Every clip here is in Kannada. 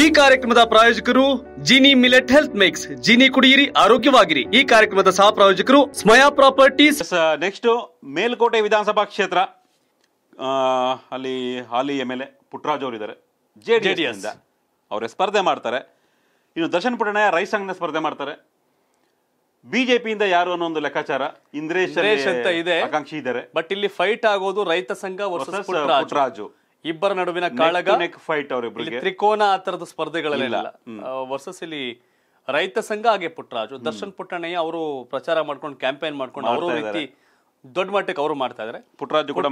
ಈ ಕಾರ್ಯಕ್ರಮದ ಪ್ರಾಯೋಜಕರು Jini millet health mix Jini ಕುಡಿಯಿರಿ ಆರೋಗ್ಯವಾಗಿರಿ ಈ ಕಾರ್ಯಕ್ರಮದ ಸಹ ಪ್ರಾಯೋಜಕರು ಸ್ಮಯಾ ಪ್ರಾಪರ್ಟೀಸ್ ನೆಕ್ಸ್ಟ್ ಮೇಲ್ಕೋಟೆ ವಿಧಾನಸಭಾ ಕ್ಷೇತ್ರ ಅಲ್ಲಿ ಹಾಲಿ ಎಮ್ ಎಲ್ ಎ ಪುಟ್ರಾಜ್ ಅವರು ಇದ್ದಾರೆ ಜೆ ಡಿ ಡಿ ಅವರೇ ಸ್ಪರ್ಧೆ ಮಾಡ್ತಾರೆ ಇನ್ನು ದರ್ಶನ್ ಪುಟಣೆ ರೈಸ್ ಸಂಘನ ಸ್ಪರ್ಧೆ ಮಾಡ್ತಾರೆ ಬಿಜೆಪಿಯಿಂದ ಯಾರು ಅನ್ನೋ ಒಂದು ಲೆಕ್ಕಾಚಾರ ಇಂದ್ರೇಶ್ ಅಂತ ಇದೆ ಆಕಾಂಕ್ಷಿ ಇದ್ದಾರೆ ಬಟ್ ಇಲ್ಲಿ ಫೈಟ್ ಆಗೋದು ರೈತ ಸಂಘ ಪುಟ್ರಾಜು ಇಬ್ಬರ ನಡುವಿನ ಕಾಳಗ ಫೈಟ್ ತ್ರಿಕೋನ ಆ ತರದ ಸ್ಪರ್ಧೆಗಳಲ್ಲಿಲ್ಲ ವರ್ಸಸ್ ಇಲ್ಲಿ ರೈತ ಸಂಘ ಹಾಗೆ ಪುಟ್ಟರಾಜು ದರ್ಶನ್ ಪುಟ್ಟಣ್ಣಯ್ಯ ಅವರು ಪ್ರಚಾರ ಮಾಡ್ಕೊಂಡು ಕ್ಯಾಂಪೇನ್ ಮಾಡ್ಕೊಂಡು ಅವರು ರೀತಿ ದೊಡ್ಡ ಮಟ್ಟಕ್ಕೆ ಅವರು ಮಾಡ್ತಾ ಇದ್ದಾರೆ ಪುಟ್ಟರಾಜು ಕೂಡ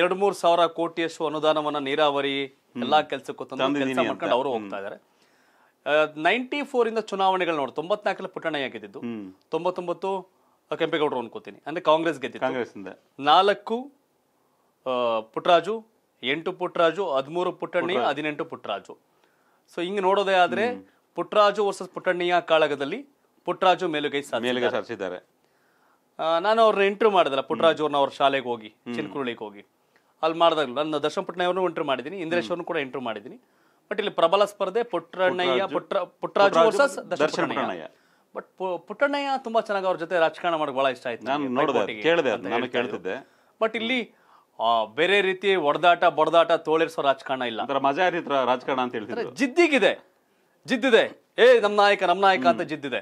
ಎರಡ್ ಮೂರ್ ಸಾವಿರ ಕೋಟಿಯಷ್ಟು ಅನುದಾನವನ್ನ ನೀರಾವರಿ ಎಲ್ಲಾ ಕೆಲಸಕ್ಕೂ ತಂದು ಕೆಲಸ ಮಾಡ್ಕೊಂಡು ಅವರು ಹೋಗ್ತಾ ಇದಾರೆ ನೈಂಟಿ ಫೋರ್ ಇಂದ ಚುನಾವಣೆಗಳು ನೋಡಿ ತೊಂಬತ್ನಾಲ್ಕಲ್ಲಿ ಪುಟ್ಟಣ್ಣಯ್ಯ ಗೆದ್ದಿದ್ದು ತೊಂಬತ್ತೊಂಬತ್ತು ಕೆಂಪೇಗೌಡರು ಅನ್ಕೋತೀನಿ ಅಂದ್ರೆ ಕಾಂಗ್ರೆಸ್ ಗೆದ್ದಿದ್ದು ನಾಲ್ಕು ಪುಟ್ರಾಜು ಎಂಟು ಪುಟ್ರಾಜು ಹದಿಮೂರು ಪುಟ್ಟಣ್ಣಿ ಹದಿನೆಂಟು ಪುಟ್ರಾಜು ಸೊ ಹಿಂಗ್ ನೋಡೋದೇ ಆದ್ರೆ ಪುಟ್ರಾಜು ವರ್ಸಸ್ ಪುಟ್ಟಣ್ಣಿಯ ಕಾಳಗದಲ್ಲಿ ಪುಟ್ರಾಜು ಮೇಲುಗೈ ಮೇಲುಗೈ ಸಾಧಿಸಿದ್ದಾರೆ ನಾನು ಅವ್ರನ್ನ ಎಂಟ್ರಿ ಮಾಡಿದಲ್ಲ ಪುಟ್ರಾಜು ಅವ್ರನ್ನ ಅವ್ರ ಶಾಲೆಗೆ ಹೋಗಿ ಚಿನ್ಕುರುಳಿಗೆ ಹೋಗಿ ಅಲ್ಲಿ ಮಾಡಿದಾಗ ನಾನು ದರ್ಶನ್ ಇಂಟ್ರೂ ಮಾಡಿದ್ದೀನಿ ಇಂದ್ರೇಶ್ ಇಂದ್ರೇಶ್ವರ್ನು ಕೂಡ ಎಂಟ್ರಿ ಮಾಡಿದ್ದೀನಿ ಬಟ್ ಇಲ್ಲಿ ಪ್ರಬಲ ಸ್ಪರ್ಧೆ ಪುಟ್ರಣ್ಣಯ್ಯ ಪುಟ್ರ ಪುಟ್ರಾಜು ವರ್ಸಸ್ ದರ್ಶನಪಟ್ಟಣಯ್ಯ ಬಟ್ ಪುಟ್ಟಣ್ಣಯ್ಯ ತುಂಬಾ ಚೆನ್ನಾಗಿ ಅವ್ರ ಜೊತೆ ರಾಜಕಾರಣ ಮಾಡಕ್ ಬಹಳ ಇಷ್ಟ ಆಯ್ತು ನಾನು ಕೇಳಿದೆ ಬಟ್ ಇಲ್ಲಿ ಬೇರೆ ರೀತಿ ಒಡೆದಾಟ ಬಡದಾಟ ತೋಳಿರ್ಸೋ ರಾಜಕಾರಣ ಇಲ್ಲ ಮಜಾ ರಾಜಕಾರಣ ಅಂತ ಹೇಳ್ತಿದ್ರು ಜಿದ್ದಿಗಿದೆ ಜಿದ್ದಿದೆ ಏ ನಮ್ಮ ನಾಯಕ ನಮ್ಮ ನಾಯಕ ಅಂತ ಜಿದ್ದಿದೆ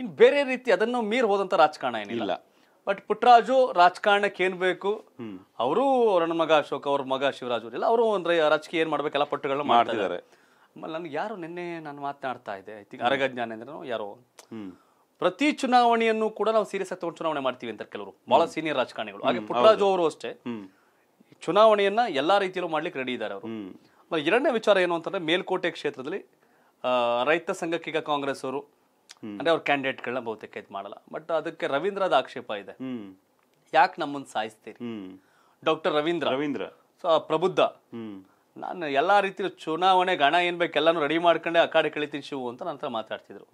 ಇನ್ ಬೇರೆ ರೀತಿ ಅದನ್ನು ಮೀರ್ ಹೋದಂತ ರಾಜಕಾರಣ ಏನಿಲ್ಲ ಬಟ್ ಪುಟ್ಟರಾಜು ರಾಜಕಾರಣಕ್ಕೆ ಏನ್ ಬೇಕು ಅವರು ನನ್ನ ಮಗ ಅಶೋಕ್ ಅವ್ರ ಮಗ ಶಿವರಾಜ್ ಅವ್ರೆಲ್ಲ ಅವರು ಅಂದ್ರೆ ರಾಜಕೀಯ ಏನ್ ಮಾಡ್ಬೇಕೆಲ್ಲ ಪಟ್ಟುಗಳನ್ನ ಮಾಡ್ತಿದ್ದಾರೆ ಆಮೇಲೆ ನನ್ಗೆ ಯಾರು ನಿನ್ನೆ ನಾನು ಮಾತನಾಡ್ತಾ ಇದ್ದೆ ಅರಗ ಜ್ಞಾನೇಂದ್ರ ಯಾರೋ ಪ್ರತಿ ಚುನಾವಣೆಯನ್ನು ಕೂಡ ನಾವು ಸೀರಿಯಸ್ ಆಗಿ ತಗೊಂಡು ಚುನಾವಣೆ ಮಾಡ್ತೀವಿ ಅಂತ ಕೆಲವರು ಬಹಳ ಸೀನಿಯರ್ ರಾಜಕಾರಣಿಗಳು ಹಾಗೆ ಪುಟ್ಟರಾಜು ಅವರು ಅಷ್ಟೇ ಚುನಾವಣೆಯನ್ನ ಎಲ್ಲಾ ರೀತಿಯಲ್ಲೂ ಮಾಡ್ಲಿಕ್ಕೆ ರೆಡಿ ಇದ್ದಾರೆ ಅವರು ಎರಡನೇ ವಿಚಾರ ಏನು ಅಂತಂದ್ರೆ ಮೇಲ್ಕೋಟೆ ಕ್ಷೇತ್ರದಲ್ಲಿ ರೈತ ಸಂಘಕ್ಕೀಗ ಕಾಂಗ್ರೆಸ್ ಅವರು ಅಂದ್ರೆ ಅವ್ರ ಕ್ಯಾಂಡಿಡೇಟ್ಗಳನ್ನ ಬಹುತೇಕ ಇದು ಮಾಡಲ್ಲ ಬಟ್ ಅದಕ್ಕೆ ರವೀಂದ್ರದ ಆಕ್ಷೇಪ ಇದೆ ಯಾಕೆ ನಮ್ಮನ್ನು ಸಾಯಿಸ್ತೀರಿ ಡಾಕ್ಟರ್ ರವೀಂದ್ರ ರವೀಂದ್ರ ಸೊ ಪ್ರಬುದ್ಧ ನಾನು ಎಲ್ಲಾ ರೀತಿಯ ಚುನಾವಣೆ ಗಣ ಏನ್ ಬೇಕು ಎಲ್ಲಾನು ರೆಡಿ ಮಾಡ್ಕೊಂಡೆ ಅಕಾಡೆ ಕಳಿತೀನಿ ಶಿವು ಅಂತ ನಂತರ ಮಾತಾಡ್ತಿದ್ರು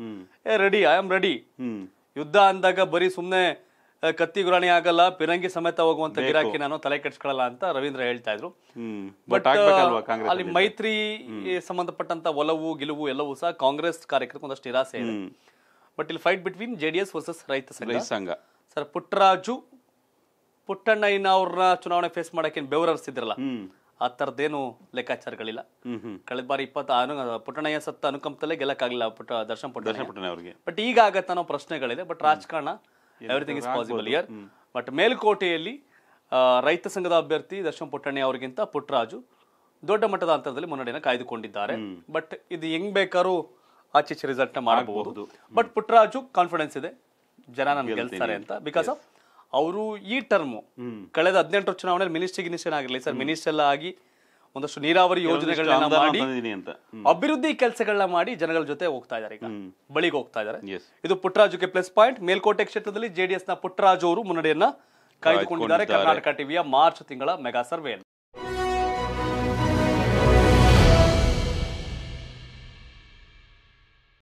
ಏ ರೆಡಿ ಐ ಆಮ್ ರೆಡಿ ಯುದ್ಧ ಅಂದಾಗ ಬರೀ ಸುಮ್ಮನೆ ಕತ್ತಿ ಗುರಾಣಿ ಆಗಲ್ಲ ಪಿರಂಗಿ ಸಮೇತ ಹೋಗುವಂತ ಗಿರಾಕಿ ನಾನು ತಲೆ ಕೆಡ್ಸ್ಕೊಳ್ಳಲ್ಲ ಅಂತ ರವೀಂದ್ರ ಹೇಳ್ತಾ ಇದ್ರು ಅಲ್ಲಿ ಮೈತ್ರಿ ಸಂಬಂಧಪಟ್ಟಂತ ಒಲವು ಗೆಲುವು ಎಲ್ಲವೂ ಸಹ ಕಾಂಗ್ರೆಸ್ ಕಾರ್ಯಕರ್ತ ಒಂದಷ್ಟು ನಿರಾಸೆ ಇದೆ ಬಟ್ ಇಲ್ಲಿ ಫೈಟ್ ಬಿಟ್ವೀನ್ ಜೆಡಿಎಸ್ ವರ್ಸಸ್ ರೈತ ಸಂಘ ಸರ್ ಪುಟ್ಟರಾಜು ಪುಟ್ಟಣ್ಣ ಅವ್ರನ್ನ ಚುನಾವಣೆ ಫೇಸ್ ಮಾಡಕ್ಕೆ ಬೆವರಿಸಿದ್ರಲ್ಲ ಆ ತರದೇನು ಲೆಕ್ಕಾಚಾರಗಳಿಲ್ಲ ಕಳೆದ ಬಾರಿ ಇಪ್ಪತ್ತ ಪುಟ್ಟಣ್ಣಯ್ಯ ಸತ್ತ ಅನುಕಂಪದಲ್ಲೇ ಗೆಲ್ಲಕ್ಕಾಗಲಿಲ್ಲ ಪುಟ್ಟ ದರ್ಶನ್ ಪುಟ್ಟ ಪುಟ್ಟಣ್ಣ ಬಟ್ ಈಗ ಆಗತ್ತ ಪ್ರಶ್ನೆಗಳಿದೆ ಬಟ್ ರಾಜಕಾರಣ everything is possible year but ಮೇಲ್ಕೋಟೆಯಲ್ಲಿ ರೈತ ಸಂಘದ ಅಭ್ಯರ್ಥಿ ದರ್ಶನ್ ಪುಟ್ಟಣ್ಣಿ ಅವರಿಗಿಂತ ಪುಟ್ಟರಾಜು ದೊಡ್ಡ ಮಟ್ಟದ ಅಂತರದಲ್ಲಿ ಮುನ್ನಡೆಯನ್ನು ಕಾಯ್ದುಕೊಂಡಿದ್ದಾರೆ ಬಟ್ ಇದು ಹೆಂಗ್ ಬೇಕಾದ್ರೂ ಆಚೆಚ್ಚೆ ರಿಸಲ್ಟ್ ನ ಮಾಡಬಹುದು ಬಟ್ ಪುಟ್ಟರಾಜು ಕಾನ್ಫಿಡೆನ್ಸ್ ಇದೆ ಜನ ನಮ್ಗೆ ಗೆಲ್ತಾರೆ ಅಂತ ಬಿಕಾಸ್ ಆಫ್ ಅವರು ಈ ಟರ್ಮು ಕಳೆದ ಹದಿನೆಂಟು ಚುನಾವಣೆಯಲ್ಲಿ ಮಿನಿಸ್ಟರ್ ಗಿನಿಸ್ಟರ್ ಆಗಿರಲಿ ಸರ್ ಮಿನಿಸ್ಟರ್ ಆಗಿ ಒಂದಷ್ಟು ನೀರಾವರಿ ಯೋಜನೆಗಳನ್ನ ಮಾಡಿ ಅಭಿವೃದ್ಧಿ ಕೆಲಸಗಳನ್ನ ಮಾಡಿ ಜನಗಳ ಜೊತೆ ಹೋಗ್ತಾ ಇದ್ದಾರೆ ಈಗ ಬಳಿಗೆ ಹೋಗ್ತಾ ಇದ್ದಾರೆ ಇದು ಪುಟ್ಟರಾಜುಗೆ ಪ್ಲಸ್ ಪಾಯಿಂಟ್ ಮೇಲ್ಕೋಟೆ ಕ್ಷೇತ್ರದಲ್ಲಿ ಜೆಡಿಎಸ್ ನ ಪುಟ್ಟರಾಜು ಅವರು ಮುನ್ನಡೆಯನ್ನ ಕಾಯ್ದುಕೊಂಡಿದ್ದಾರೆ ಕರ್ನಾಟಕ ಟಿವಿಯ ಮಾರ್ಚ್ ತಿಂಗಳ ಮೆಗಾ ಸರ್ವೆಯನ್ನು